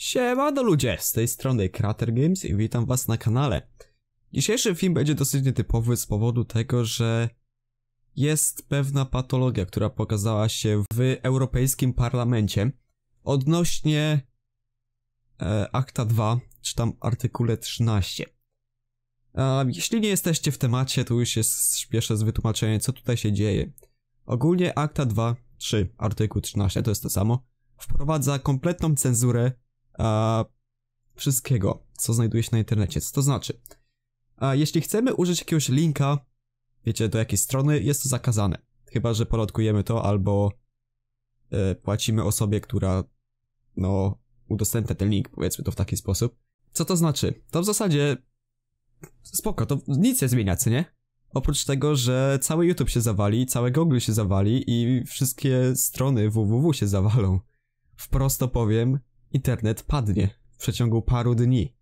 Siemano ludzie, z tej strony Krater Games i witam was na kanale. Dzisiejszy film będzie dosyć nietypowy z powodu tego, że jest pewna patologia, która pokazała się w Europejskim Parlamencie odnośnie e, Akta 2, czy tam artykule 13. E, jeśli nie jesteście w temacie, to już jest śpieszę z wytłumaczeniem, co tutaj się dzieje. Ogólnie Akta 2, 3, artykuł 13, to jest to samo, wprowadza kompletną cenzurę e, wszystkiego, co znajduje się na internecie. Co to znaczy? E, jeśli chcemy użyć jakiegoś linka, wiecie, do jakiej strony, jest to zakazane. Chyba, że polotkujemy to albo e, płacimy osobie, która no, udostępnia ten link, powiedzmy to w taki sposób. Co to znaczy? To w zasadzie spoko, to nic nie zmienia, co nie? Oprócz tego, że cały YouTube się zawali, całe Google się zawali i wszystkie strony www się zawalą. Wprost to powiem, internet padnie w przeciągu paru dni.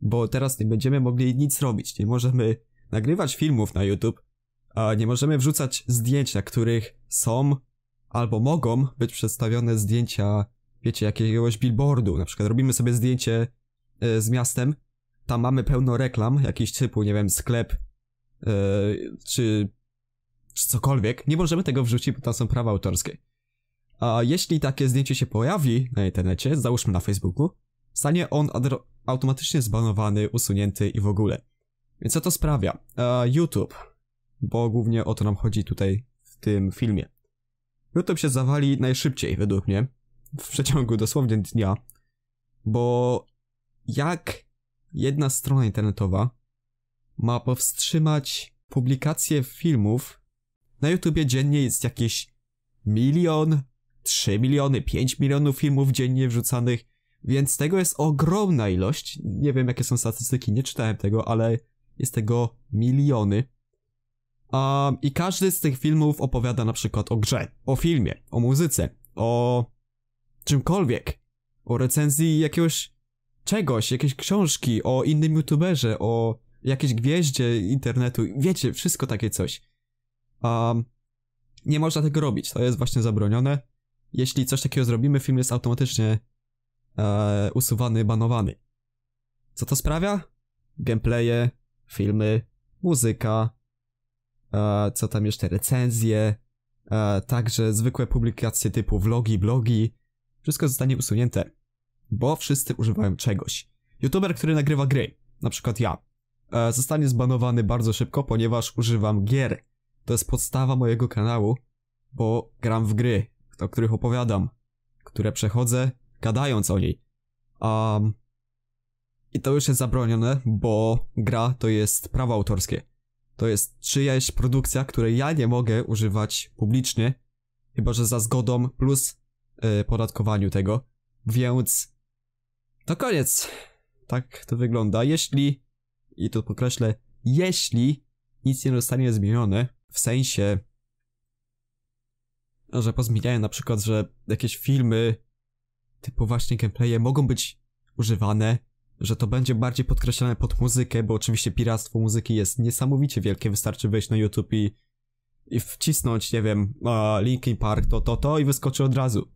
Bo teraz nie będziemy mogli nic robić, nie możemy nagrywać filmów na YouTube, a nie możemy wrzucać zdjęć, na których są albo mogą być przedstawione zdjęcia, wiecie, jakiegoś billboardu. Na przykład robimy sobie zdjęcie y, z miastem, tam mamy pełno reklam, jakiś typu, nie wiem, sklep y, czy, czy cokolwiek. Nie możemy tego wrzucić, bo tam są prawa autorskie. A jeśli takie zdjęcie się pojawi na internecie, załóżmy na Facebooku, stanie on automatycznie zbanowany, usunięty i w ogóle. Więc co to sprawia? E, YouTube, bo głównie o to nam chodzi tutaj w tym filmie. YouTube się zawali najszybciej, według mnie, w przeciągu dosłownie dnia, bo jak jedna strona internetowa ma powstrzymać publikację filmów na YouTubie dziennie jest jakieś milion 3 miliony, 5 milionów filmów dziennie wrzucanych, więc tego jest ogromna ilość. Nie wiem, jakie są statystyki, nie czytałem tego, ale jest tego miliony. Um, I każdy z tych filmów opowiada na przykład o grze, o filmie, o muzyce, o czymkolwiek, o recenzji jakiegoś czegoś, jakiejś książki, o innym youtuberze, o jakiejś gwieździe internetu, wiecie, wszystko takie coś. Um, nie można tego robić, to jest właśnie zabronione jeśli coś takiego zrobimy, film jest automatycznie e, usuwany, banowany. Co to sprawia? Gameplaye, filmy, muzyka, e, co tam jeszcze, recenzje, e, także zwykłe publikacje typu vlogi, blogi. Wszystko zostanie usunięte, bo wszyscy używają czegoś. YouTuber, który nagrywa gry, na przykład ja, e, zostanie zbanowany bardzo szybko, ponieważ używam gier. To jest podstawa mojego kanału, bo gram w gry, o których opowiadam, które przechodzę, gadając o niej. Um, I to już jest zabronione, bo gra to jest prawo autorskie. To jest czyjaś produkcja, której ja nie mogę używać publicznie, chyba że za zgodą plus yy, podatkowaniu tego. Więc to koniec. Tak to wygląda. Jeśli, i to podkreślę, jeśli nic nie zostanie zmienione, w sensie że pozmieniają na przykład, że jakieś filmy typu właśnie gameplaye mogą być używane, że to będzie bardziej podkreślane pod muzykę, bo oczywiście piractwo muzyki jest niesamowicie wielkie, wystarczy wejść na YouTube i, i wcisnąć, nie wiem, uh, Linkin Park, to, to, to i wyskoczy od razu.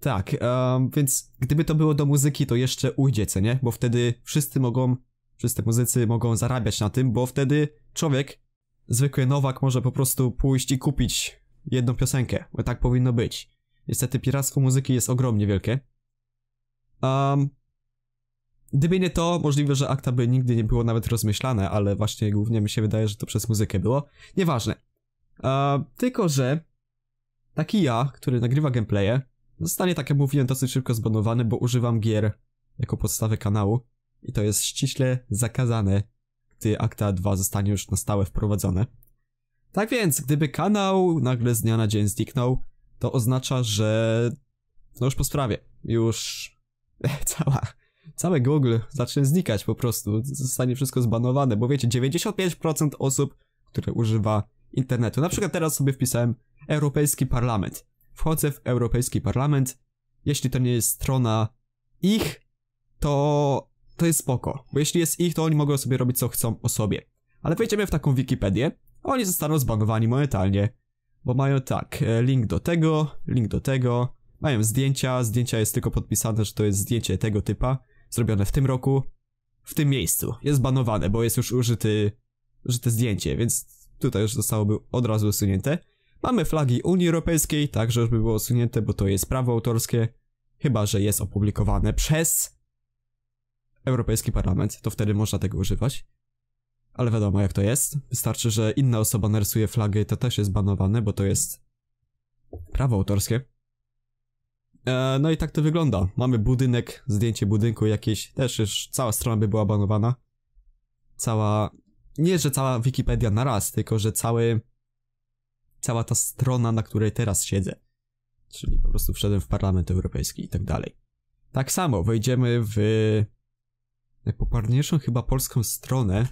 Tak, um, więc gdyby to było do muzyki, to jeszcze ujdzie nie? bo wtedy wszyscy mogą, wszyscy muzycy mogą zarabiać na tym, bo wtedy człowiek, zwykły nowak może po prostu pójść i kupić jedną piosenkę, bo tak powinno być. Niestety piractwo muzyki jest ogromnie wielkie. Um, gdyby nie to, możliwe, że akta by nigdy nie było nawet rozmyślane, ale właśnie głównie mi się wydaje, że to przez muzykę było. Nieważne. Um, tylko, że taki ja, który nagrywa gameplaye, zostanie, tak jak mówiłem, dosyć szybko zbanowany, bo używam gier jako podstawy kanału i to jest ściśle zakazane, gdy akta 2 zostanie już na stałe wprowadzone. Tak więc, gdyby kanał nagle z dnia na dzień zniknął, to oznacza, że no już po sprawie, już cała, całe Google zacznie znikać po prostu, zostanie wszystko zbanowane, bo wiecie, 95% osób, które używa internetu, na przykład teraz sobie wpisałem Europejski Parlament, wchodzę w Europejski Parlament, jeśli to nie jest strona ich, to, to jest spoko, bo jeśli jest ich, to oni mogą sobie robić co chcą o sobie. Ale wejdziemy w taką Wikipedię, oni zostaną zbanowani momentalnie, bo mają tak, e, link do tego, link do tego, mają zdjęcia, zdjęcia jest tylko podpisane, że to jest zdjęcie tego typa, zrobione w tym roku, w tym miejscu. Jest banowane, bo jest już użyty, użyte zdjęcie, więc tutaj już zostałoby od razu usunięte. Mamy flagi Unii Europejskiej, także by było usunięte, bo to jest prawo autorskie, chyba że jest opublikowane przez Europejski Parlament, to wtedy można tego używać. Ale wiadomo jak to jest. Wystarczy, że inna osoba narysuje flagę i to też jest banowane, bo to jest prawo autorskie. E, no i tak to wygląda. Mamy budynek, zdjęcie budynku jakieś, też już cała strona by była banowana. Cała... Nie, że cała Wikipedia na raz, tylko że cały... Cała ta strona, na której teraz siedzę. Czyli po prostu wszedłem w Parlament Europejski i tak dalej. Tak samo wejdziemy w najpopularniejszą chyba polską stronę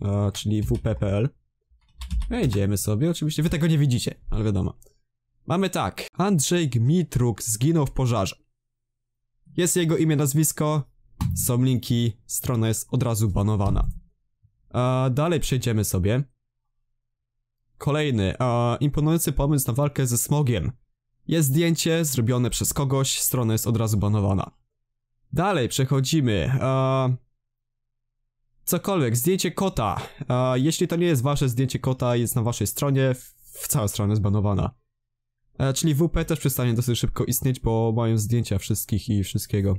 a, czyli wp.pl. Wejdziemy sobie, oczywiście wy tego nie widzicie, ale wiadomo. Mamy tak, Andrzej Gmitruk zginął w pożarze. Jest jego imię, nazwisko, są linki, strona jest od razu banowana. dalej przejdziemy sobie. Kolejny, a, imponujący pomysł na walkę ze smogiem. Jest zdjęcie zrobione przez kogoś, strona jest od razu banowana. Dalej przechodzimy. A, Cokolwiek, zdjęcie kota. jeśli to nie jest wasze zdjęcie kota, jest na waszej stronie, w całą stronę zbanowana. E, czyli WP też przestanie dosyć szybko istnieć, bo mają zdjęcia wszystkich i wszystkiego.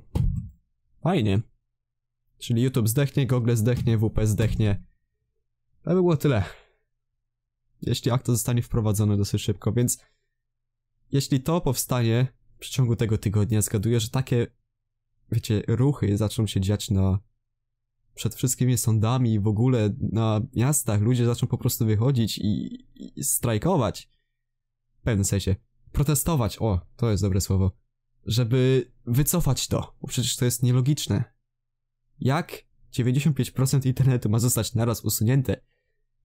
Fajnie. Czyli YouTube zdechnie, Google zdechnie, WP zdechnie. To by było tyle. Jeśli akt zostanie wprowadzony dosyć szybko, więc jeśli to powstanie w przeciągu tego tygodnia, zgaduję, że takie, wiecie, ruchy zaczną się dziać na przed wszystkimi sądami i w ogóle na miastach ludzie zaczną po prostu wychodzić i, i strajkować. W pewnym sensie. Protestować, o, to jest dobre słowo. Żeby wycofać to, bo przecież to jest nielogiczne. Jak 95% internetu ma zostać naraz usunięte?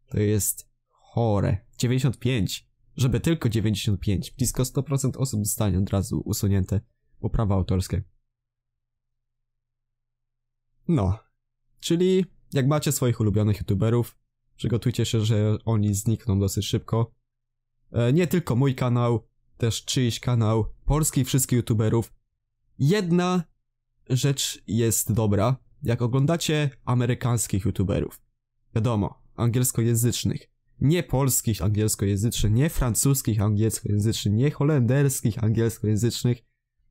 To jest chore. 95. Żeby tylko 95. Blisko 100% osób zostanie od razu usunięte, bo prawa autorskie. No, Czyli jak macie swoich ulubionych youtuberów, przygotujcie się, że oni znikną dosyć szybko. E, nie tylko mój kanał, też czyjś kanał, polskich wszystkich youtuberów. Jedna rzecz jest dobra, jak oglądacie amerykańskich youtuberów. Wiadomo, angielskojęzycznych. Nie polskich angielskojęzycznych, nie francuskich angielskojęzycznych, nie holenderskich angielskojęzycznych,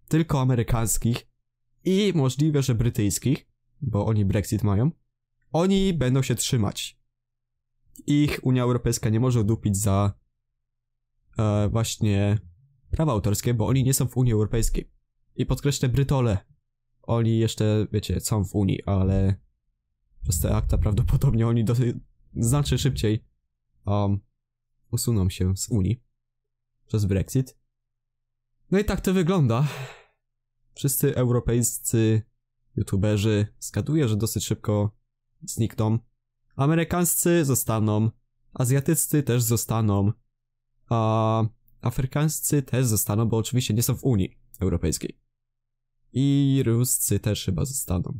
tylko amerykańskich i możliwe, że brytyjskich bo oni Brexit mają, oni będą się trzymać. Ich Unia Europejska nie może dupić za e, właśnie prawa autorskie, bo oni nie są w Unii Europejskiej. I podkreślę Brytole. Oni jeszcze, wiecie, są w Unii, ale przez te akta prawdopodobnie oni dosyć, znacznie szybciej um, usuną się z Unii przez Brexit. No i tak to wygląda. Wszyscy europejscy youtuberzy zgaduję, że dosyć szybko znikną. Amerykańscy zostaną, azjatyccy też zostaną, a afrykańscy też zostaną, bo oczywiście nie są w Unii Europejskiej. I ruscy też chyba zostaną.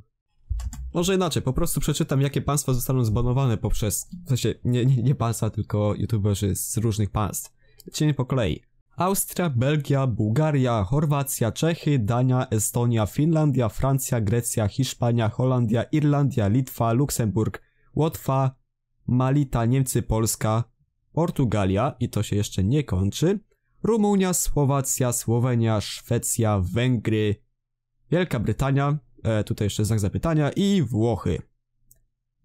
Może inaczej, po prostu przeczytam, jakie państwa zostaną zbanowane poprzez, w sensie, nie, nie, nie państwa, tylko youtuberzy z różnych państw. Lecimy po kolei. Austria, Belgia, Bułgaria, Chorwacja, Czechy, Dania, Estonia, Finlandia, Francja, Grecja, Hiszpania, Holandia, Irlandia, Litwa, Luksemburg, Łotwa, Malita, Niemcy, Polska, Portugalia i to się jeszcze nie kończy, Rumunia, Słowacja, Słowenia, Szwecja, Węgry, Wielka Brytania, e, tutaj jeszcze znak zapytania i Włochy.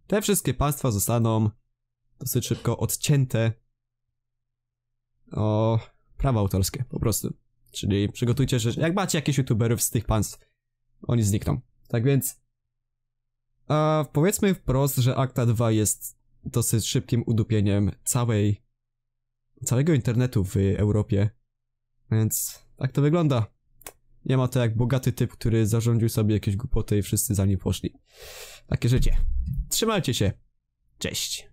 Te wszystkie państwa zostaną dosyć szybko odcięte. O, prawa autorskie, po prostu. Czyli przygotujcie się, Jak macie jakichś youtuberów z tych państw, oni znikną. Tak więc. A powiedzmy wprost, że akta 2 jest dosyć szybkim udupieniem całej. całego internetu w Europie. Więc tak to wygląda. Nie ma to jak bogaty typ, który zarządził sobie jakieś głupoty i wszyscy za nim poszli. Takie życie. Trzymajcie się. Cześć.